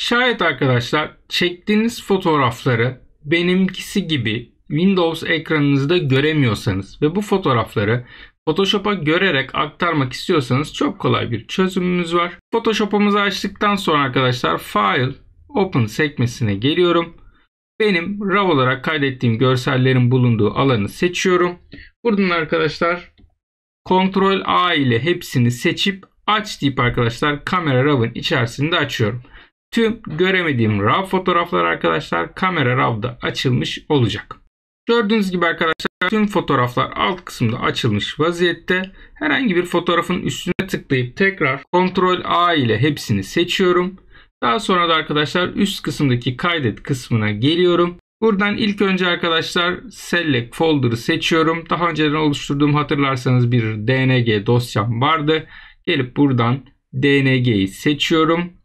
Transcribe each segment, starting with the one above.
Şayet arkadaşlar çektiğiniz fotoğrafları benimkisi gibi Windows ekranınızda göremiyorsanız ve bu fotoğrafları Photoshop'a görerek aktarmak istiyorsanız çok kolay bir çözümümüz var. Photoshop'umuzu açtıktan sonra arkadaşlar File Open sekmesine geliyorum. Benim RAW olarak kaydettiğim görsellerin bulunduğu alanı seçiyorum. Buradan arkadaşlar Ctrl A ile hepsini seçip aç deyip arkadaşlar kamera RAW'ın içerisinde açıyorum. Tüm göremediğim RAW fotoğraflar arkadaşlar kamera RAW'da açılmış olacak. Gördüğünüz gibi arkadaşlar tüm fotoğraflar alt kısımda açılmış vaziyette. Herhangi bir fotoğrafın üstüne tıklayıp tekrar Ctrl A ile hepsini seçiyorum. Daha sonra da arkadaşlar üst kısımdaki kaydet kısmına geliyorum. Buradan ilk önce arkadaşlar Select Folder'ı seçiyorum. Daha önceden oluşturduğum hatırlarsanız bir DNG dosyam vardı. Gelip buradan DNG'yi seçiyorum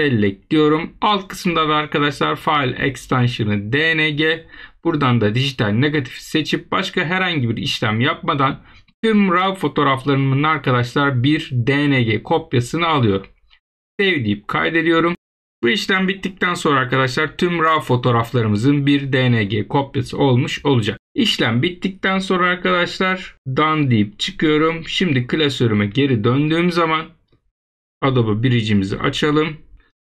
bellek diyorum. Alt kısımda da arkadaşlar file extension'ı dng. Buradan da dijital negatif seçip başka herhangi bir işlem yapmadan tüm RAW fotoğraflarımın arkadaşlar bir dng kopyasını alıyorum. Save deyip kaydediyorum. Bu işlem bittikten sonra arkadaşlar tüm RAW fotoğraflarımızın bir DNG kopyası olmuş olacak. İşlem bittikten sonra arkadaşlar done deyip çıkıyorum. Şimdi klasörüme geri döndüğüm zaman Adobe Bridge'imizi açalım.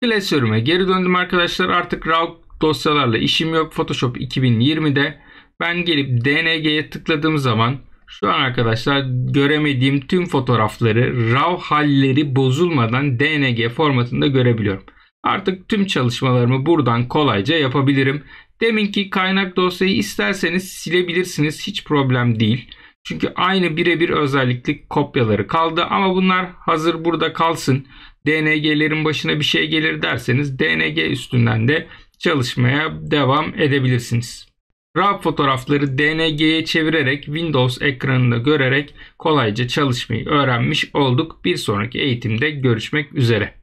Dile geri döndüm arkadaşlar. Artık RAW dosyalarla işim yok. Photoshop 2020'de ben gelip DNG'ye tıkladığım zaman şu an arkadaşlar göremediğim tüm fotoğrafları RAW halleri bozulmadan DNG formatında görebiliyorum. Artık tüm çalışmalarımı buradan kolayca yapabilirim. Deminki kaynak dosyayı isterseniz silebilirsiniz. Hiç problem değil. Çünkü aynı birebir özellikli kopyaları kaldı ama bunlar hazır burada kalsın. DNG'lerin başına bir şey gelir derseniz DNG üstünden de çalışmaya devam edebilirsiniz. RAW fotoğrafları DNG'ye çevirerek Windows ekranında görerek kolayca çalışmayı öğrenmiş olduk. Bir sonraki eğitimde görüşmek üzere.